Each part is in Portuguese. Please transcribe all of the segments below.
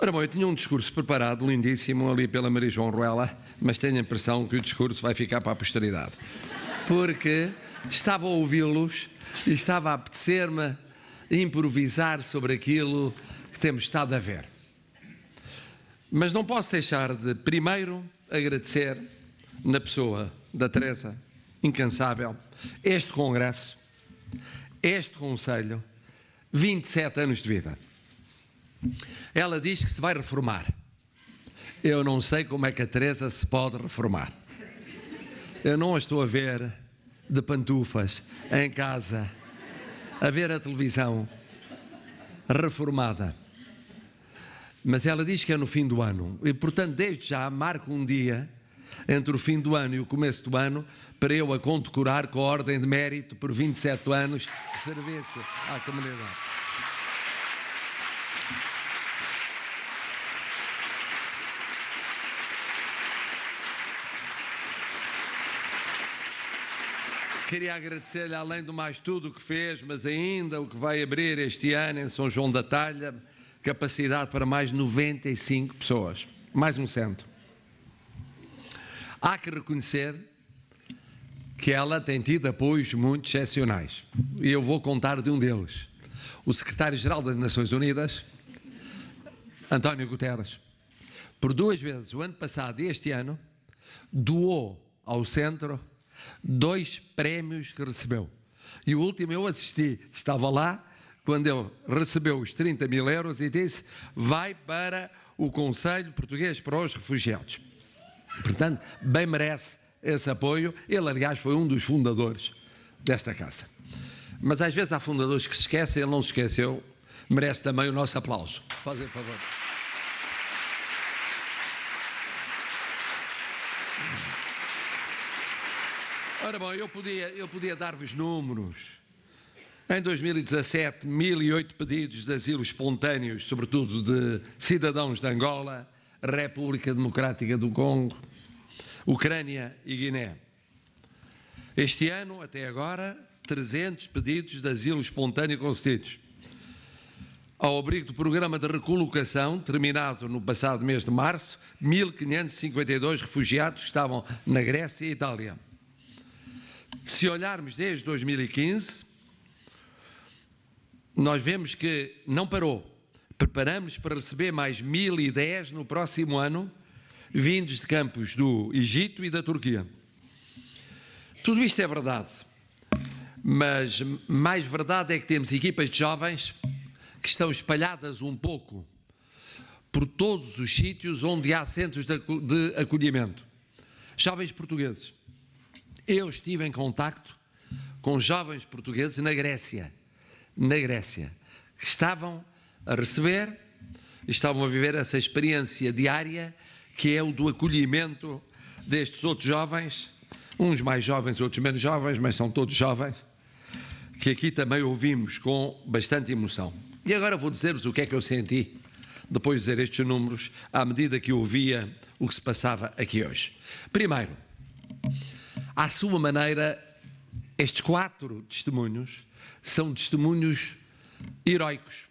Ora bom, eu tinha um discurso preparado, lindíssimo, ali pela Maria João Ruela, mas tenho a impressão que o discurso vai ficar para a posteridade. Porque estava a ouvi-los e estava a apetecer-me improvisar sobre aquilo que temos estado a ver. Mas não posso deixar de, primeiro, agradecer na pessoa da Teresa, incansável, este congresso, este conselho, 27 anos de vida. Ela diz que se vai reformar. Eu não sei como é que a Teresa se pode reformar. Eu não a estou a ver de pantufas em casa, a ver a televisão reformada. Mas ela diz que é no fim do ano. E, portanto, desde já marco um dia entre o fim do ano e o começo do ano para eu a condecorar com a Ordem de Mérito por 27 anos de serviço à comunidade. Queria agradecer-lhe, além do mais tudo o que fez, mas ainda o que vai abrir este ano em São João da Talha, capacidade para mais 95 pessoas, mais um centro. Há que reconhecer que ela tem tido apoios muito excepcionais. E eu vou contar de um deles. O secretário-geral das Nações Unidas, António Guterres, por duas vezes, o ano passado e este ano, doou ao centro Dois prémios que recebeu. E o último eu assisti, estava lá, quando ele recebeu os 30 mil euros e disse: vai para o Conselho Português para os Refugiados. Portanto, bem merece esse apoio. Ele, aliás, foi um dos fundadores desta casa. Mas às vezes há fundadores que se esquecem, ele não se esqueceu. Merece também o nosso aplauso. Fazem favor. Ora bom, eu podia, eu podia dar-vos números. Em 2017, 1.008 pedidos de asilo espontâneos, sobretudo de cidadãos de Angola, República Democrática do Congo, Ucrânia e Guiné. Este ano, até agora, 300 pedidos de asilo espontâneo concedidos. Ao abrigo do programa de recolocação, terminado no passado mês de março, 1.552 refugiados que estavam na Grécia e Itália. Se olharmos desde 2015, nós vemos que não parou. Preparamos para receber mais 1.010 no próximo ano, vindos de campos do Egito e da Turquia. Tudo isto é verdade, mas mais verdade é que temos equipas de jovens que estão espalhadas um pouco por todos os sítios onde há centros de acolhimento. Jovens portugueses eu estive em contacto com jovens portugueses na Grécia, na Grécia, que estavam a receber, estavam a viver essa experiência diária que é o do acolhimento destes outros jovens, uns mais jovens, outros menos jovens, mas são todos jovens, que aqui também ouvimos com bastante emoção. E agora vou dizer-vos o que é que eu senti depois de dizer estes números, à medida que ouvia o que se passava aqui hoje. Primeiro, à sua maneira, estes quatro testemunhos são testemunhos heróicos.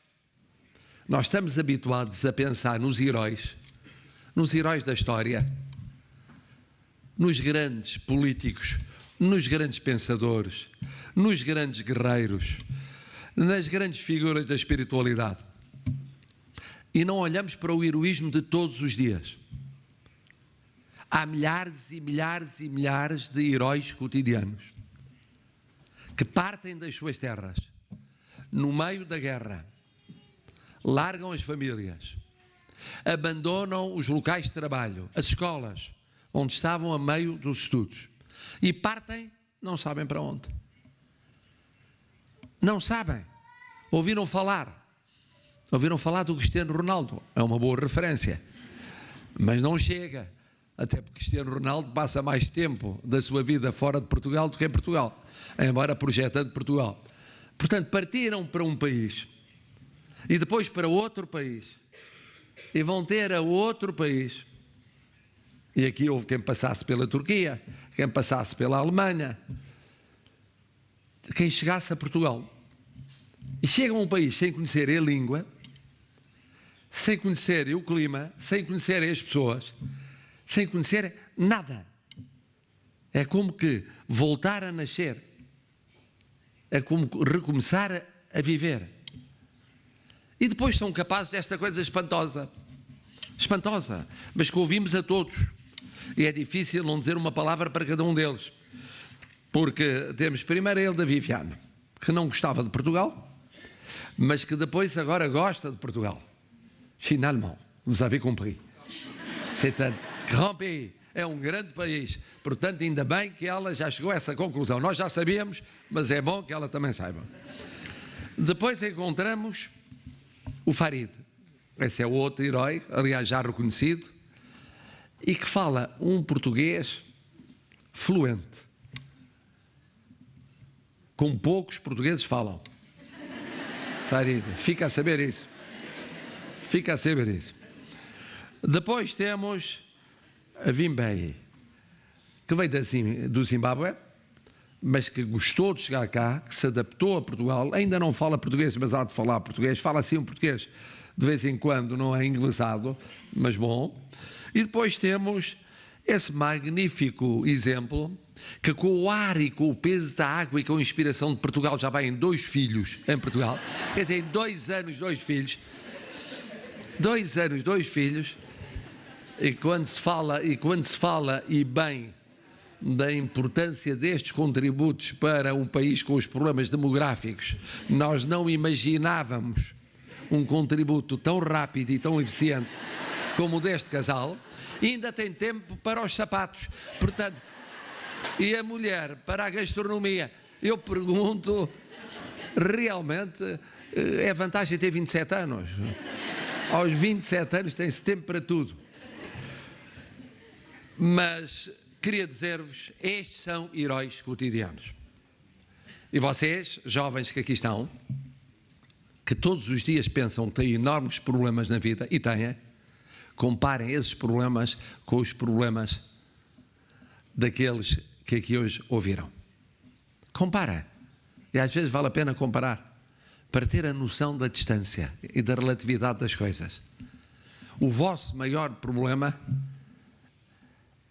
Nós estamos habituados a pensar nos heróis, nos heróis da história, nos grandes políticos, nos grandes pensadores, nos grandes guerreiros, nas grandes figuras da espiritualidade. E não olhamos para o heroísmo de todos os dias. Há milhares e milhares e milhares de heróis cotidianos que partem das suas terras no meio da guerra, largam as famílias, abandonam os locais de trabalho, as escolas, onde estavam a meio dos estudos e partem, não sabem para onde. Não sabem. Ouviram falar. Ouviram falar do Cristiano Ronaldo, é uma boa referência, mas não chega até porque Cristiano Ronaldo passa mais tempo da sua vida fora de Portugal do que em Portugal, embora projetando Portugal. Portanto, partiram para um país e depois para outro país e vão ter a outro país. E aqui houve quem passasse pela Turquia, quem passasse pela Alemanha, quem chegasse a Portugal. E chegam a um país sem conhecer a língua, sem conhecer o clima, sem conhecer as pessoas sem conhecer nada. É como que voltar a nascer. É como recomeçar a viver. E depois são capazes desta coisa espantosa. Espantosa, mas que ouvimos a todos. E é difícil não dizer uma palavra para cada um deles. Porque temos primeiro a da Viviane, que não gostava de Portugal, mas que depois agora gosta de Portugal. Finalement, vous avez compris. C'est un Rompi é um grande país. Portanto, ainda bem que ela já chegou a essa conclusão. Nós já sabíamos, mas é bom que ela também saiba. Depois encontramos o Farid. Esse é o outro herói, aliás, já reconhecido, e que fala um português fluente, como poucos portugueses falam. Farid, fica a saber isso. Fica a saber isso. Depois temos a Vimbei, que veio da, do Zimbábue, mas que gostou de chegar cá, que se adaptou a Portugal, ainda não fala português, mas há de falar português, fala assim um português de vez em quando, não é inglesado, mas bom. E depois temos esse magnífico exemplo que com o ar e com o peso da água e com a inspiração de Portugal já vai em dois filhos em Portugal, quer dizer, em dois anos, dois filhos, dois anos, dois filhos, e quando se fala e quando se fala e bem da importância destes contributos para um país com os problemas demográficos, nós não imaginávamos um contributo tão rápido e tão eficiente como o deste casal. E ainda tem tempo para os sapatos. Portanto, e a mulher para a gastronomia. Eu pergunto, realmente eh, é vantagem ter 27 anos. Aos 27 anos tem-se tempo para tudo. Mas queria dizer-vos: estes são heróis cotidianos. E vocês, jovens que aqui estão, que todos os dias pensam que têm enormes problemas na vida, e têm, comparem esses problemas com os problemas daqueles que aqui hoje ouviram. Compara. E às vezes vale a pena comparar, para ter a noção da distância e da relatividade das coisas. O vosso maior problema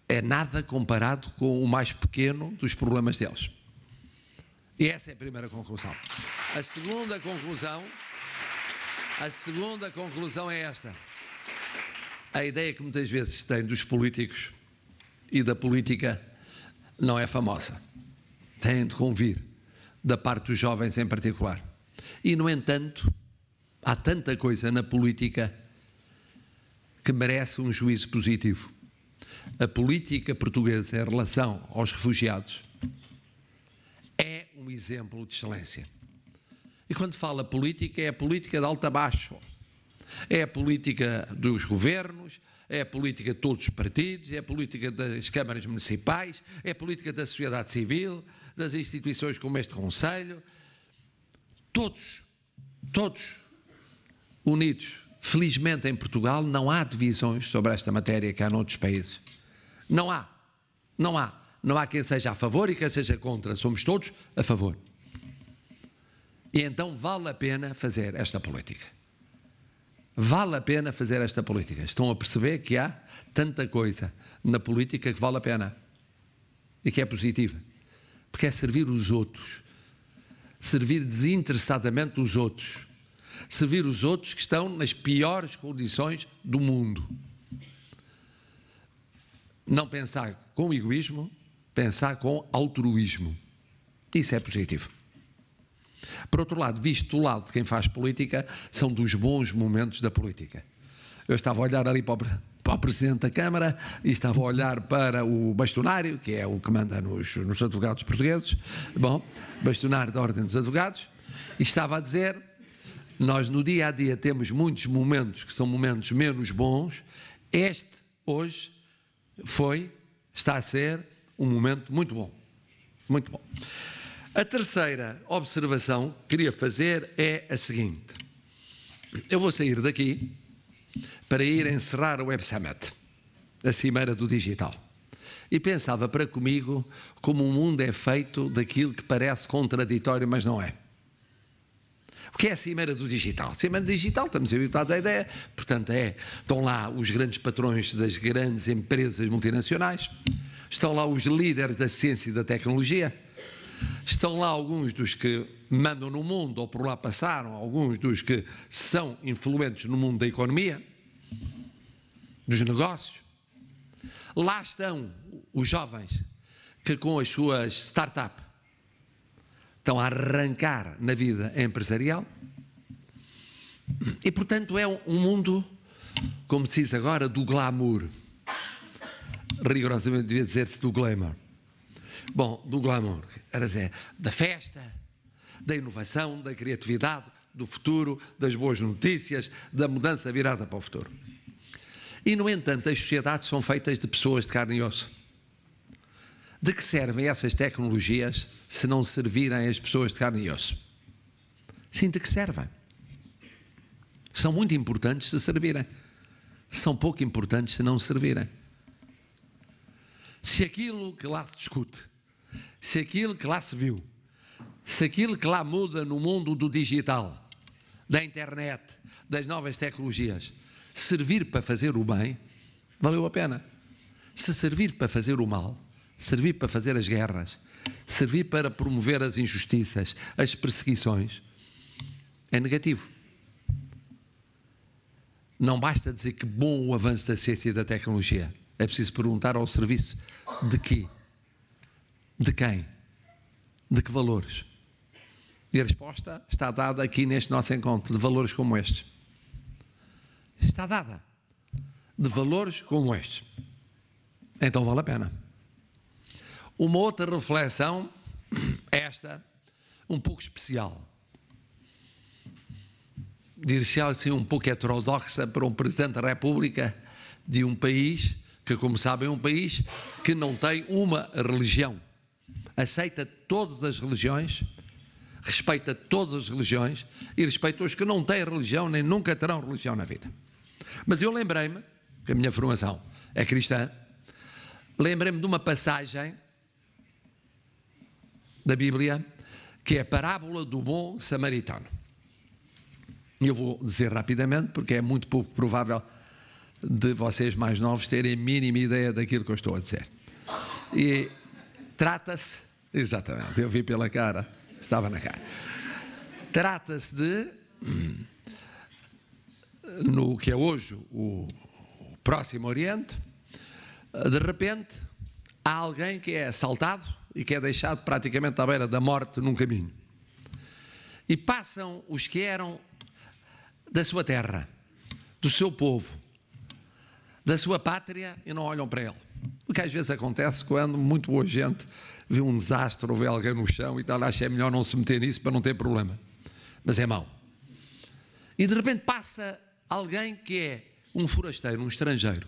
é nada comparado com o mais pequeno dos problemas deles. E essa é a primeira conclusão. A segunda conclusão, a segunda conclusão é esta. A ideia que muitas vezes tem dos políticos e da política não é famosa. Tem de convir, da parte dos jovens em particular. E, no entanto, há tanta coisa na política que merece um juízo positivo a política portuguesa em relação aos refugiados é um exemplo de excelência. E quando fala política, é a política de alto a baixo, é a política dos governos, é a política de todos os partidos, é a política das câmaras municipais, é a política da sociedade civil, das instituições como este Conselho. Todos, todos unidos. Felizmente em Portugal não há divisões sobre esta matéria que há noutros países. Não há. Não há. Não há quem seja a favor e quem seja contra. Somos todos a favor. E então vale a pena fazer esta política. Vale a pena fazer esta política. Estão a perceber que há tanta coisa na política que vale a pena e que é positiva. Porque é servir os outros. Servir desinteressadamente os outros. Servir os outros que estão nas piores condições do mundo. Não pensar com egoísmo, pensar com altruísmo. Isso é positivo. Por outro lado, visto do lado de quem faz política, são dos bons momentos da política. Eu estava a olhar ali para o, para o Presidente da Câmara e estava a olhar para o bastonário, que é o que manda nos, nos advogados portugueses, bom, bastonário da Ordem dos Advogados, e estava a dizer: nós no dia a dia temos muitos momentos que são momentos menos bons, este hoje foi, está a ser, um momento muito bom. Muito bom. A terceira observação que queria fazer é a seguinte: eu vou sair daqui para ir encerrar o Web Summit, a Cimeira do Digital. E pensava para comigo como o mundo é feito daquilo que parece contraditório, mas não é. O que é a Cimeira do Digital? Cimeira do Digital, estamos habituados à ideia, portanto, é, estão lá os grandes patrões das grandes empresas multinacionais, estão lá os líderes da ciência e da tecnologia, estão lá alguns dos que mandam no mundo ou por lá passaram, alguns dos que são influentes no mundo da economia, dos negócios. Lá estão os jovens que, com as suas startups, estão a arrancar na vida empresarial. E, portanto, é um mundo, como se diz agora, do glamour. Rigorosamente devia dizer-se do glamour. Bom, do glamour, era dizer, da festa, da inovação, da criatividade, do futuro, das boas notícias, da mudança virada para o futuro. E, no entanto, as sociedades são feitas de pessoas de carne e osso. De que servem essas tecnologias se não servirem as pessoas de carne e osso. Sinta que servem. São muito importantes se servirem. São pouco importantes se não servirem. Se aquilo que lá se discute, se aquilo que lá se viu, se aquilo que lá muda no mundo do digital, da internet, das novas tecnologias, servir para fazer o bem, valeu a pena. Se servir para fazer o mal, servir para fazer as guerras, servir para promover as injustiças, as perseguições, é negativo. Não basta dizer que bom o avanço da ciência e da tecnologia. É preciso perguntar ao serviço de quê? De quem? De que valores? E a resposta está dada aqui neste nosso encontro, de valores como estes. Está dada. De valores como estes. Então vale a pena. Uma outra reflexão, esta, um pouco especial. Dir-se assim um pouco heterodoxa para um Presidente da República de um país que, como sabem, é um país que não tem uma religião. Aceita todas as religiões, respeita todas as religiões e respeita os que não têm religião nem nunca terão religião na vida. Mas eu lembrei-me, que a minha formação é cristã, lembrei-me de uma passagem da Bíblia, que é a parábola do bom samaritano. E eu vou dizer rapidamente, porque é muito pouco provável de vocês mais novos terem a mínima ideia daquilo que eu estou a dizer. E trata-se, exatamente, eu vi pela cara, estava na cara. Trata-se de, no que é hoje o, o Próximo Oriente, de repente há alguém que é assaltado e que é deixado praticamente à beira da morte num caminho. E passam os que eram da sua terra, do seu povo, da sua pátria e não olham para ele. O que às vezes acontece quando muito boa gente vê um desastre ou vê alguém no chão e tal, acha é melhor não se meter nisso para não ter problema. Mas é mau. E de repente passa alguém que é um forasteiro, um estrangeiro.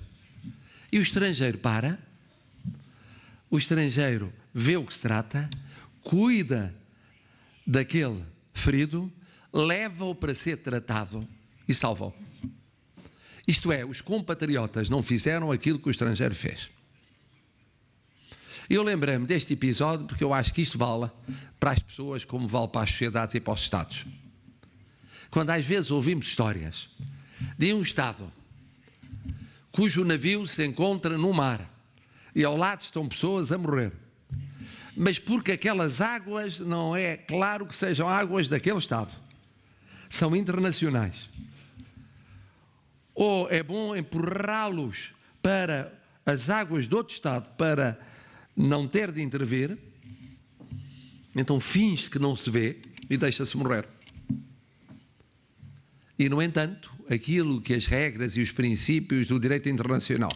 E o estrangeiro para, o estrangeiro vê o que se trata, cuida daquele ferido, leva-o para ser tratado e salva-o. Isto é, os compatriotas não fizeram aquilo que o estrangeiro fez. Eu lembrei-me deste episódio porque eu acho que isto vale para as pessoas como vale para as sociedades e para os Estados. Quando às vezes ouvimos histórias de um Estado cujo navio se encontra no mar e ao lado estão pessoas a morrer mas porque aquelas águas não é claro que sejam águas daquele Estado, são internacionais. Ou é bom empurrá-los para as águas de outro Estado para não ter de intervir, então finge que não se vê e deixa-se morrer. E, no entanto, aquilo que as regras e os princípios do direito internacional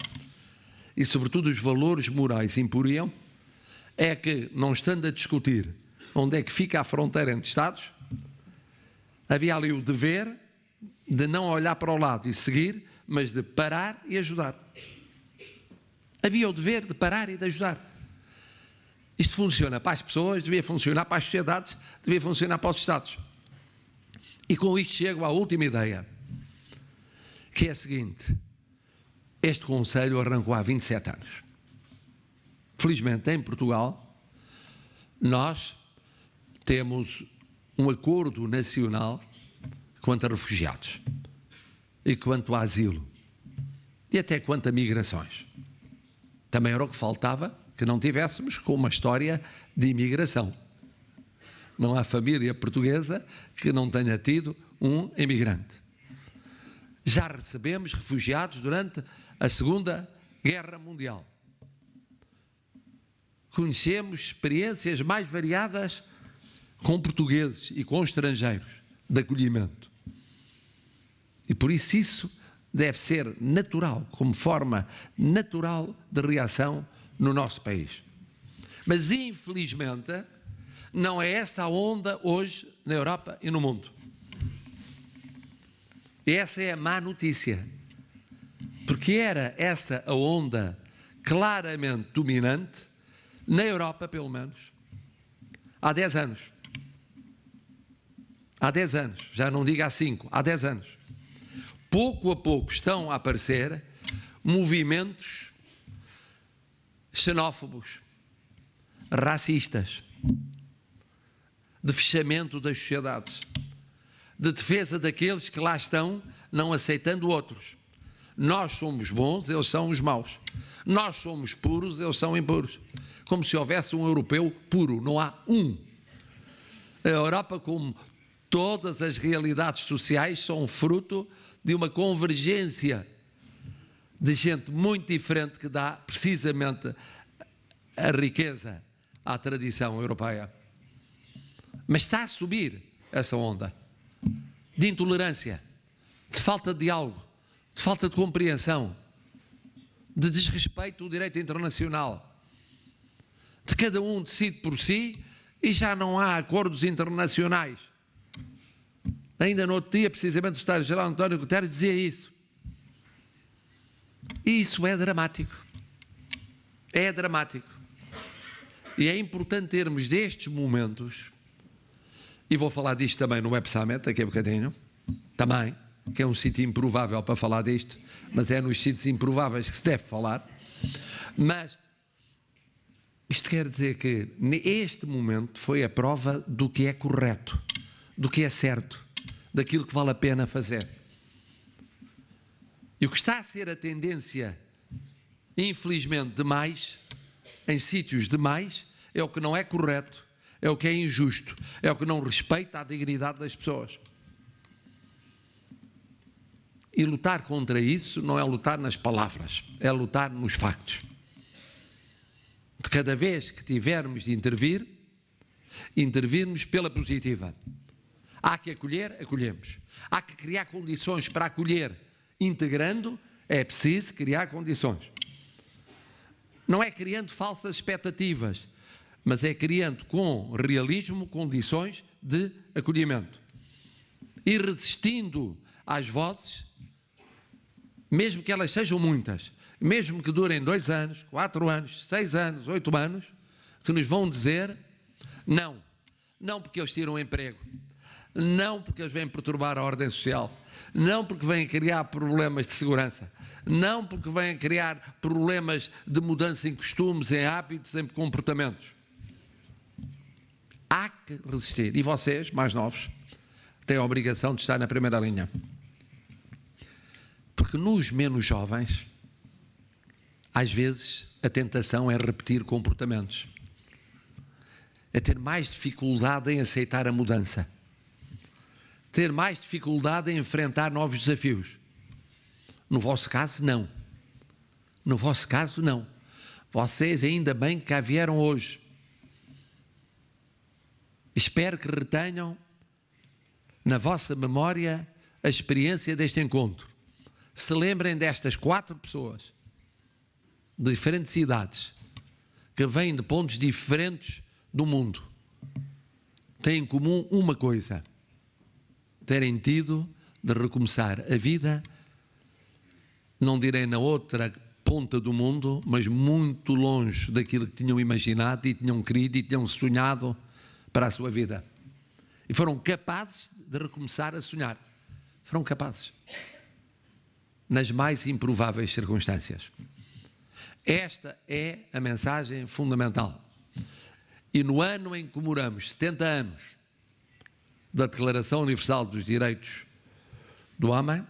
e, sobretudo, os valores morais impuriam é que, não estando a discutir onde é que fica a fronteira entre Estados, havia ali o dever de não olhar para o lado e seguir, mas de parar e ajudar. Havia o dever de parar e de ajudar. Isto funciona para as pessoas, devia funcionar para as sociedades, devia funcionar para os Estados. E com isto chego à última ideia, que é a seguinte: este Conselho arrancou há 27 anos. Felizmente, em Portugal, nós temos um acordo nacional quanto a refugiados e quanto a asilo e até quanto a migrações. Também era o que faltava que não tivéssemos com uma história de imigração. Não há família portuguesa que não tenha tido um imigrante. Já recebemos refugiados durante a Segunda Guerra Mundial conhecemos experiências mais variadas com portugueses e com estrangeiros de acolhimento. E por isso isso deve ser natural, como forma natural de reação no nosso país. Mas infelizmente não é essa a onda hoje na Europa e no mundo. E essa é a má notícia. Porque era essa a onda claramente dominante na Europa pelo menos, há 10 anos. Há 10 anos, já não digo há 5, há 10 anos. Pouco a pouco estão a aparecer movimentos xenófobos, racistas, de fechamento das sociedades, de defesa daqueles que lá estão não aceitando outros. Nós somos bons, eles são os maus. Nós somos puros, eles são impuros. Como se houvesse um europeu puro, não há um. A Europa, como todas as realidades sociais, são fruto de uma convergência de gente muito diferente que dá precisamente a riqueza à tradição europeia. Mas está a subir essa onda de intolerância, de falta de diálogo, de falta de compreensão, de desrespeito do direito internacional, de cada um decide por si e já não há acordos internacionais. Ainda no outro dia, precisamente, o Estado-Geral António Guterres dizia isso. E isso é dramático. É dramático. E é importante termos destes momentos, e vou falar disto também no Web Summit, daqui a bocadinho, também, que é um sítio improvável para falar disto, mas é nos sítios improváveis que se deve falar. Mas isto quer dizer que neste momento foi a prova do que é correto, do que é certo, daquilo que vale a pena fazer. E o que está a ser a tendência, infelizmente, demais, em sítios demais, é o que não é correto, é o que é injusto, é o que não respeita a dignidade das pessoas. E lutar contra isso não é lutar nas palavras, é lutar nos factos. De cada vez que tivermos de intervir, intervirmos pela positiva. Há que acolher, acolhemos. Há que criar condições para acolher, integrando, é preciso criar condições. Não é criando falsas expectativas, mas é criando com realismo condições de acolhimento. E resistindo às vozes mesmo que elas sejam muitas, mesmo que durem dois anos, quatro anos, seis anos, oito anos, que nos vão dizer não. Não porque eles tiram o emprego, não porque eles vêm perturbar a ordem social, não porque vêm criar problemas de segurança, não porque vêm criar problemas de mudança em costumes, em hábitos, em comportamentos. Há que resistir. E vocês, mais novos, têm a obrigação de estar na primeira linha. Porque nos menos jovens, às vezes, a tentação é repetir comportamentos, é ter mais dificuldade em aceitar a mudança, ter mais dificuldade em enfrentar novos desafios. No vosso caso, não. No vosso caso, não. Vocês ainda bem que cá vieram hoje. Espero que retenham na vossa memória a experiência deste encontro se lembrem destas quatro pessoas de diferentes cidades que vêm de pontos diferentes do mundo. Têm em comum uma coisa: terem tido de recomeçar a vida, não direi na outra ponta do mundo, mas muito longe daquilo que tinham imaginado e tinham querido e tinham sonhado para a sua vida. E foram capazes de recomeçar a sonhar. Foram capazes nas mais improváveis circunstâncias. Esta é a mensagem fundamental. E no ano em que comemoramos 70 anos da Declaração Universal dos Direitos do Homem,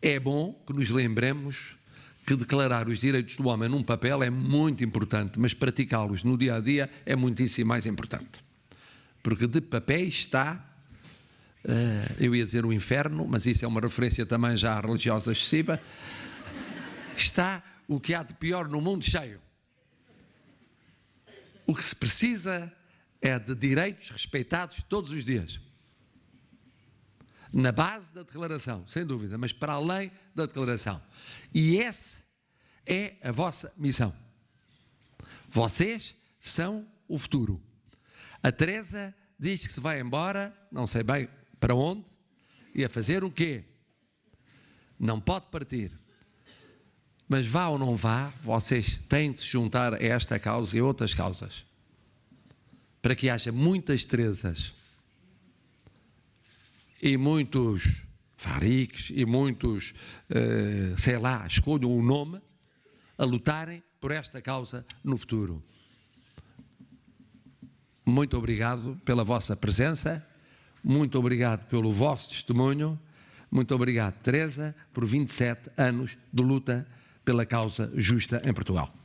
é bom que nos lembremos que declarar os direitos do homem num papel é muito importante, mas praticá-los no dia a dia é muitíssimo mais importante. Porque de papel está eh, eu ia dizer o inferno, mas isso é uma referência também já religiosa excessiva, está o que há de pior no mundo cheio. O que se precisa é de direitos respeitados todos os dias. Na base da declaração, sem dúvida, mas para além da declaração. E essa é a vossa missão. Vocês são o futuro. A Teresa diz que se vai embora, não sei bem para onde? E a fazer o quê? Não pode partir. Mas vá ou não vá, vocês têm de se juntar a esta causa e outras causas. Para que haja muitas trezas e muitos fariques e muitos, eh, sei lá, escolham o um nome, a lutarem por esta causa no futuro. Muito obrigado pela vossa presença. Muito obrigado pelo vosso testemunho. Muito obrigado, Teresa, por 27 anos de luta pela causa justa em Portugal.